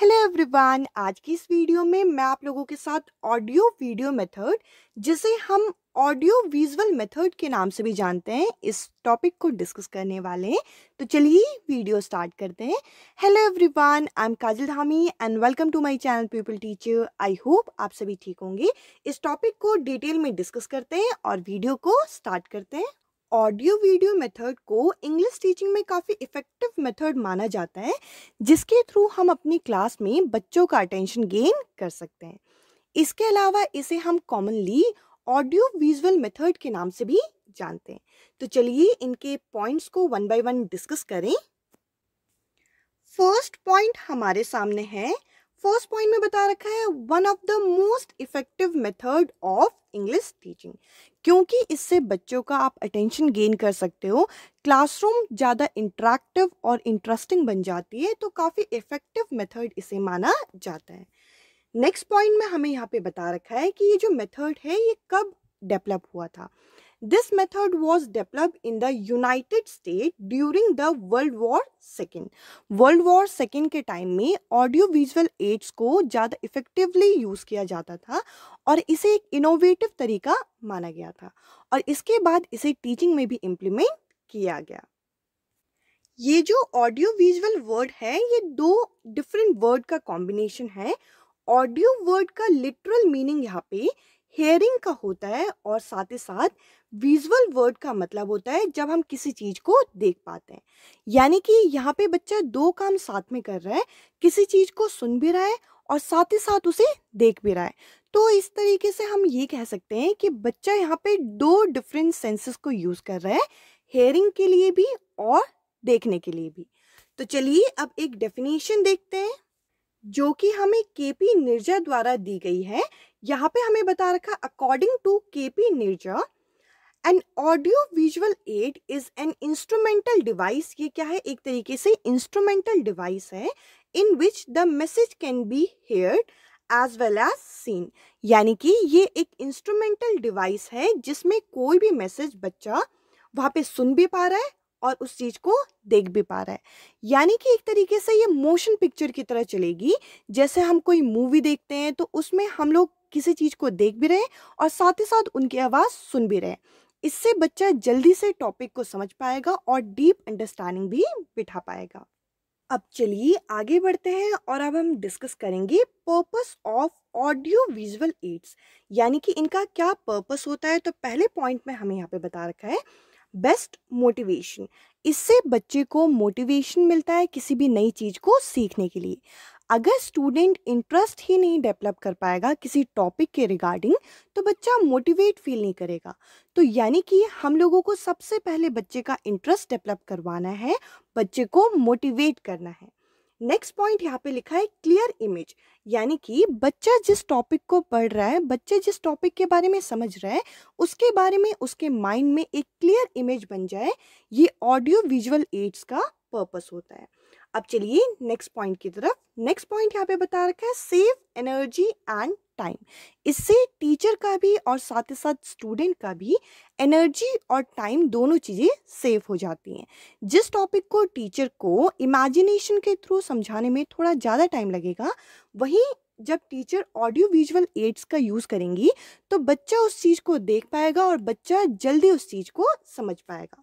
hello everyone आज की इस वीडियो में मैं आप लोगों के साथ ऑडियो वीडियो मेथड जिसे हम ऑडियो विजुअल मेथड के नाम से भी जानते हैं इस टॉपिक को डिस्कस करने वाले हैं तो चलिए वीडियो स्टार्ट करते हैं hello everyone I am Kajal Dhami and welcome to my channel people teacher I hope आप सभी ठीक होंगे इस टॉपिक को डिटेल में डिस्कस करते हैं और वीडियो को स्टार्ट करते हैं ऑडियो वीडियो मेथड को इंग्लिश टीचिंग में काफ़ी इफ़ेक्टिव मेथड माना जाता है जिसके थ्रू हम अपनी क्लास में बच्चों का अटेंशन गेन कर सकते हैं इसके अलावा इसे हम कॉमनली ऑडियो विजुअल मेथड के नाम से भी जानते हैं तो चलिए इनके पॉइंट्स को वन बाय वन डिस्कस करें फर्स्ट पॉइंट हमारे सामने है फर्स्ट पॉइंट में बता रखा है one of the most effective method of English teaching क्योंकि इससे बच्चों का आप अटेंशन गेन कर सकते हो क्लासरूम ज़्यादा इंट्रैक्टिव और इंटरेस्टिंग बन जाती है तो काफ़ी इफ़ेक्टिव मेथड इसे माना जाता है नेक्स्ट पॉइंट में हमें यहाँ पे बता रखा है कि ये जो मेथड है ये कब डेवलप हुआ था This method was developed in the United state during the World War second world war second ke time में ऑडियो visual एड्स को ज़्यादा इफेक्टिवली यूज़ किया जाता था और इसे ek इनोवेटिव तरीका माना गया था और इसके बाद इसे टीचिंग में भी इम्प्लीमेंट किया गया ये जो ऑडियो विजुअल वर्ड है ये दो डिफरेंट वर्ड का कॉम्बिनेशन है ऑडियो वर्ड का लिटरल मीनिंग यहाँ पे हेयरिंग का होता है और साथ ही साथ विजुअल वर्ड का मतलब होता है जब हम किसी चीज़ को देख पाते हैं यानी कि यहाँ पे बच्चा दो काम साथ में कर रहा है किसी चीज़ को सुन भी रहा है और साथ ही साथ उसे देख भी रहा है तो इस तरीके से हम ये कह सकते हैं कि बच्चा यहाँ पे दो डिफरेंट सेंसेस को यूज़ कर रहा है हेयरिंग के लिए भी और देखने के लिए भी तो चलिए अब एक डेफिनेशन देखते हैं जो कि हमें के पी निर्जा द्वारा दी गई है यहाँ पे हमें बता रखा according to K P Nirja an audio visual aid is an instrumental device ये क्या है एक तरीके से इंस्ट्रूमेंटल डिवाइस है in which the message can be heard as well as seen यानी कि ये एक इंस्ट्रूमेंटल डिवाइस है जिसमें कोई भी मैसेज बच्चा वहाँ पे सुन भी पा रहा है और उस चीज़ को देख भी पा रहा है यानी कि एक तरीके से ये मोशन पिक्चर की तरह चलेगी जैसे हम कोई मूवी देखते हैं तो उसमें हम लोग किसी चीज़ को देख भी रहे और साथ ही साथ उनकी आवाज़ सुन भी रहे इससे बच्चा जल्दी से टॉपिक को समझ पाएगा और डीप अंडरस्टैंडिंग भी बिठा पाएगा अब चलिए आगे बढ़ते हैं और अब हम डिस्कस करेंगे purpose of audio visual aids यानी कि इनका क्या पर्पस होता है तो पहले पॉइंट में हमें यहाँ पे बता रखा है बेस्ट मोटिवेशन इससे बच्चे को मोटिवेशन मिलता है किसी भी नई चीज़ को सीखने के लिए अगर स्टूडेंट इंटरेस्ट ही नहीं डेवलप कर पाएगा किसी टॉपिक के रिगार्डिंग तो बच्चा मोटिवेट फील नहीं करेगा तो यानी कि हम लोगों को सबसे पहले बच्चे का इंटरेस्ट डेवलप करवाना है बच्चे को मोटिवेट करना है नेक्स्ट पॉइंट यहाँ पे लिखा है क्लियर इमेज यानी कि बच्चा जिस टॉपिक को पढ़ रहा है बच्चे जिस टॉपिक के बारे में समझ रहा है उसके बारे में उसके माइंड में एक क्लियर इमेज बन जाए ये ऑडियो विजुअल एड्स का पर्पस होता है अब चलिए नेक्स्ट पॉइंट की तरफ नेक्स्ट पॉइंट यहाँ पे बता रखा है सेव एनर्जी एंड टाइम इससे टीचर का भी और साथ ही साथ स्टूडेंट का भी एनर्जी और टाइम दोनों चीज़ें सेव हो जाती हैं जिस टॉपिक को टीचर को इमेजिनेशन के थ्रू समझाने में थोड़ा ज़्यादा टाइम लगेगा वहीं जब टीचर ऑडियो विजुअल एड्स का यूज़ करेंगी तो बच्चा उस चीज़ को देख पाएगा और बच्चा जल्दी उस चीज़ को समझ पाएगा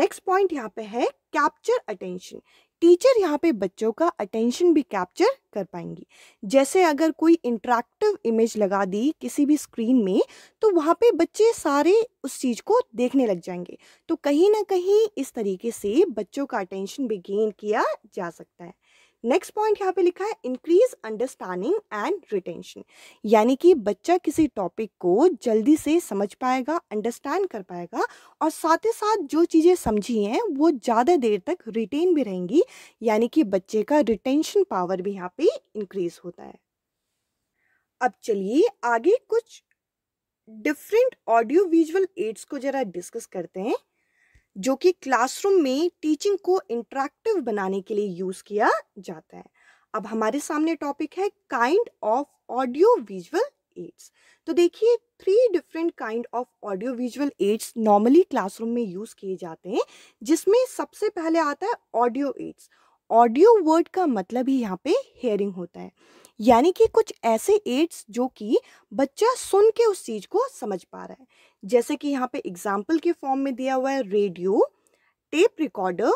नेक्स्ट पॉइंट यहाँ पे है कैप्चर अटेंशन टीचर यहाँ पे बच्चों का अटेंशन भी कैप्चर कर पाएंगी जैसे अगर कोई इंट्रैक्टिव इमेज लगा दी किसी भी स्क्रीन में तो वहाँ पे बच्चे सारे उस चीज़ को देखने लग जाएंगे तो कहीं ना कहीं इस तरीके से बच्चों का अटेंशन भी गेन किया जा सकता है नेक्स्ट पॉइंट यहाँ पे लिखा है इंक्रीज अंडरस्टैंडिंग एंड रिटेंशन यानी कि बच्चा किसी टॉपिक को जल्दी से समझ पाएगा अंडरस्टैंड कर पाएगा और साथ ही साथ जो चीज़ें समझी हैं वो ज़्यादा देर तक रिटेन भी रहेंगी यानी कि बच्चे का रिटेंशन पावर भी यहाँ पे इंक्रीज होता है अब चलिए आगे कुछ डिफरेंट ऑडियो विजुअल एड्स को ज़रा डिस्कस करते हैं जो कि क्लासरूम में टीचिंग को इंट्रैक्टिव बनाने के लिए यूज़ किया जाता है अब हमारे सामने टॉपिक है kind of audio visual aids तो देखिए three different kind of audio visual aids normally classroom में यूज़ किए जाते हैं जिसमें सबसे पहले आता है ऑडियो एड्स ऑडियो वर्ड का मतलब ही यहाँ पे हेयरिंग होता है यानी कि कुछ ऐसे एड्स जो कि बच्चा सुन के उस चीज़ को समझ पा रहा है जैसे कि यहाँ पे एग्जाम्पल के फॉर्म में दिया हुआ है रेडियो टेप रिकॉर्डर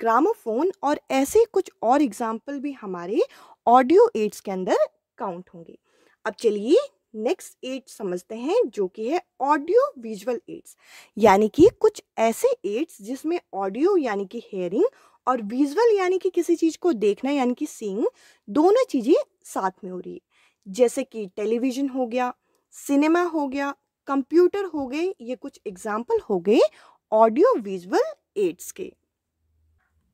ग्रामोफोन और ऐसे कुछ और एग्जाम्पल भी हमारे ऑडियो एड्स के अंदर काउंट होंगे अब चलिए नेक्स्ट एड समझते हैं जो कि है ऑडियो विजुअल एड्स यानी कि कुछ ऐसे एड्स जिसमें ऑडियो यानी कि हेयरिंग और विजुअल यानी कि किसी चीज़ को देखना यानी कि सीइंग दोनों चीज़ें साथ में हो रही है जैसे कि टेलीविज़न हो गया सिनेमा हो गया कंप्यूटर हो गए ये कुछ एग्जाम्पल हो गए ऑडियो विजुअल एड्स के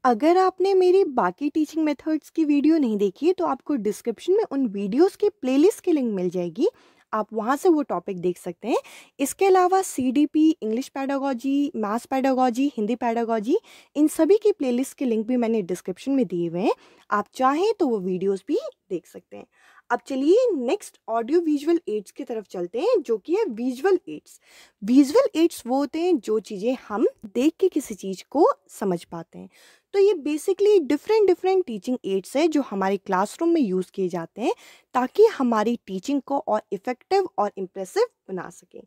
अगर आपने मेरी बाकी टीचिंग मेथड्स की वीडियो नहीं देखी है तो आपको डिस्क्रिप्शन में उन वीडियोस की प्लेलिस्ट की लिंक मिल जाएगी आप वहाँ से वो टॉपिक देख सकते हैं इसके अलावा C D P English pedagogy maths pedagogy Hindi pedagogy इन सभी की प्लेलिस्ट के लिंक भी मैंने डिस्क्रिप्शन में दिए हुए हैं आप चाहें तो वो वीडियोज़ भी देख सकते हैं अब चलिए नेक्स्ट ऑडियो विजुअल एड्स की तरफ चलते हैं जो कि है विजुअल एड्स विजुअल एड्स वो होते हैं जो चीज़ें हम देख के किसी चीज़ को समझ पाते हैं तो ये basically different different teaching aids है जो हमारे क्लासरूम में यूज़ किए जाते हैं ताकि हमारी टीचिंग को और इफ़ेक्टिव और इम्प्रेसिव बना सकें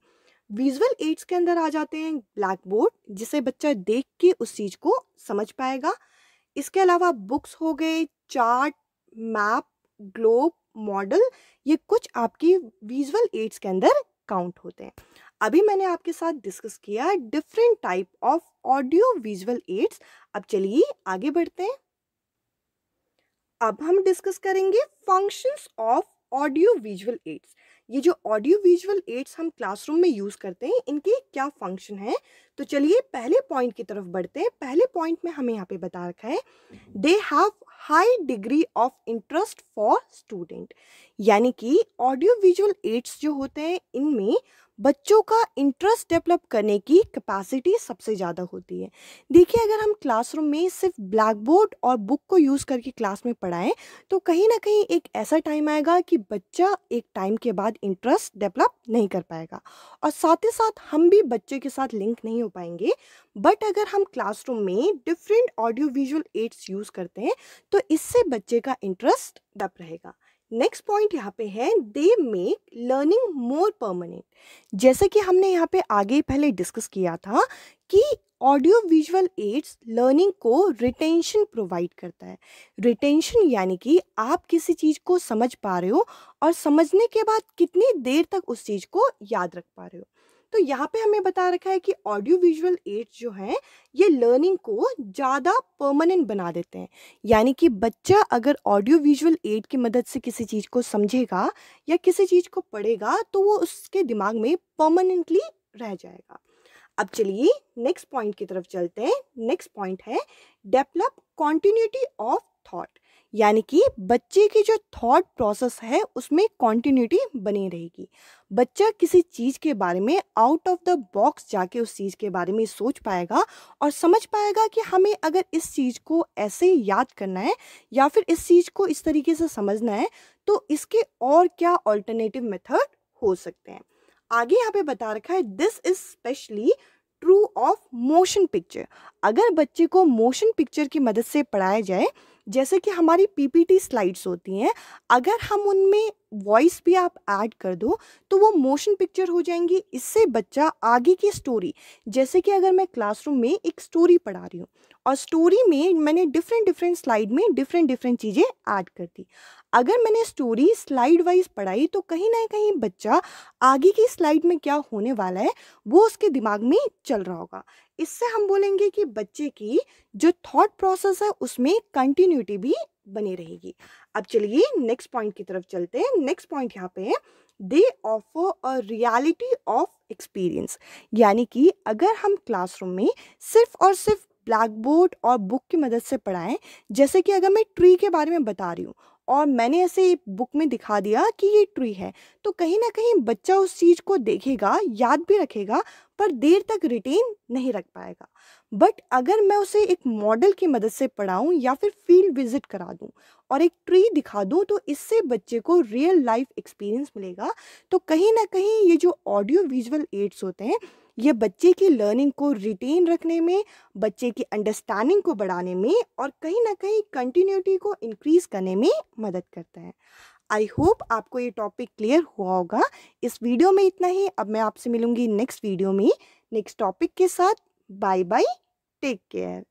विजुअल एड्स के अंदर आ जाते हैं ब्लैक बोर्ड जिसे बच्चा देख के उस चीज़ को समझ पाएगा इसके अलावा बुक्स हो गए चार्ट मैप ग्लोब मॉडल ये कुछ आपकी विजुअल एड्स के अंदर काउंट होते हैं अभी मैंने आपके साथ डिस्कस किया different type of audio visual aids अब चलिए आगे बढ़ते हैं अब हम डिस्कस करेंगे functions of audio visual aids ये जो ऑडियो विजुअल एड्स हम क्लासरूम में यूज़ करते हैं इनके क्या फंक्शन हैं तो चलिए पहले पॉइंट की तरफ बढ़ते हैं पहले पॉइंट में हमें यहाँ पे बता रखा है they have high degree of interest for student यानी कि ऑडियो विजुअल एड्स जो होते हैं इनमें बच्चों का इंटरेस्ट डेवलप करने की कैपेसिटी सबसे ज़्यादा होती है देखिए अगर हम क्लासरूम में सिर्फ ब्लैक बोर्ड और बुक को यूज़ करके क्लास में पढ़ाएं तो कहीं ना कहीं एक ऐसा टाइम आएगा कि बच्चा एक टाइम के बाद इंटरेस्ट डेवलप नहीं कर पाएगा और साथ ही साथ हम भी बच्चे के साथ लिंक नहीं हो पाएंगे बट अगर हम क्लासरूम में different audio visual aids use करते हैं तो इससे बच्चे का इंटरेस्ट डप रहेगा नेक्स्ट पॉइंट यहाँ पे है they make learning more permanent जैसे कि हमने यहाँ पे आगे पहले डिस्कस किया था कि ऑडियो विजुअल एड्स लर्निंग को रिटेंशन प्रोवाइड करता है रिटेंशन यानी कि आप किसी चीज़ को समझ पा रहे हो और समझने के बाद कितनी देर तक उस चीज़ को याद रख पा रहे हो तो यहाँ पे हमें बता रखा है कि ऑडियो विजुअल एड्स जो हैं ये लर्निंग को ज़्यादा परमानेंट बना देते हैं यानी कि बच्चा अगर ऑडियो विजुअल एड की मदद से किसी चीज़ को समझेगा या किसी चीज़ को पढ़ेगा तो वो उसके दिमाग में परमानेंटली रह जाएगा अब चलिए नेक्स्ट पॉइंट की तरफ चलते हैं नेक्स्ट पॉइंट है डेवलप कॉन्टिन्यूटी ऑफ थॉट यानी कि बच्चे की जो थॉट प्रोसेस है उसमें कॉन्टीन्यूटी बनी रहेगी बच्चा किसी चीज़ के बारे में आउट ऑफ द बॉक्स जाके उस चीज़ के बारे में सोच पाएगा और समझ पाएगा कि हमें अगर इस चीज़ को ऐसे याद करना है या फिर इस चीज़ को इस तरीके से समझना है तो इसके और क्या ऑल्टरनेटिव मेथड हो सकते हैं आगे यहाँ पे बता रखा है this is specially true of motion picture अगर बच्चे को मोशन पिक्चर की मदद से पढ़ाया जाए जैसे कि हमारी पीपीटी स्लाइड्स होती हैं अगर हम उनमें वॉइस भी आप ऐड कर दो तो वो मोशन पिक्चर हो जाएंगी इससे बच्चा आगे की स्टोरी जैसे कि अगर मैं क्लासरूम में एक स्टोरी पढ़ा रही हूँ और स्टोरी में मैंने डिफरेंट डिफरेंट स्लाइड में डिफरेंट डिफरेंट चीज़ें ऐड कर दी अगर मैंने स्टोरी स्लाइड वाइज पढ़ाई तो कहीं ना कहीं बच्चा आगे की स्लाइड में क्या होने वाला है वो उसके दिमाग में चल रहा होगा इससे हम बोलेंगे कि बच्चे की जो थॉट प्रोसेस है उसमें कंटिन्यूटी भी बनी रहेगी अब चलिए नेक्स्ट पॉइंट की तरफ चलते हैं नेक्स्ट पॉइंट यहाँ पे है they offer a reality of experience यानी कि अगर हम क्लासरूम में सिर्फ और सिर्फ ब्लैक बोर्ड और बुक की मदद से पढ़ाएं जैसे कि अगर मैं ट्री के बारे में बता रही हूँ और मैंने ऐसे बुक में दिखा दिया कि ये ट्री है तो कहीं ना कहीं बच्चा उस चीज़ को देखेगा याद भी रखेगा पर देर तक रिटेन नहीं रख पाएगा बट अगर मैं उसे एक मॉडल की मदद से पढ़ाऊँ या फिर फील्ड विजिट करा दूँ और एक ट्री दिखा दूँ तो इससे बच्चे को रियल लाइफ एक्सपीरियंस मिलेगा तो कहीं ना कहीं ये जो ऑडियो विजुअल एड्स होते हैं ये बच्चे की लर्निंग को रिटेन रखने में बच्चे की अंडरस्टैंडिंग को बढ़ाने में और कहीं ना कहीं कंटिन्यूटी को इंक्रीज करने में मदद करता है आई होप आपको ये टॉपिक क्लियर हुआ होगा इस वीडियो में इतना ही अब मैं आपसे मिलूंगी नेक्स्ट वीडियो में नेक्स्ट टॉपिक के साथ बाय बाय टेक केयर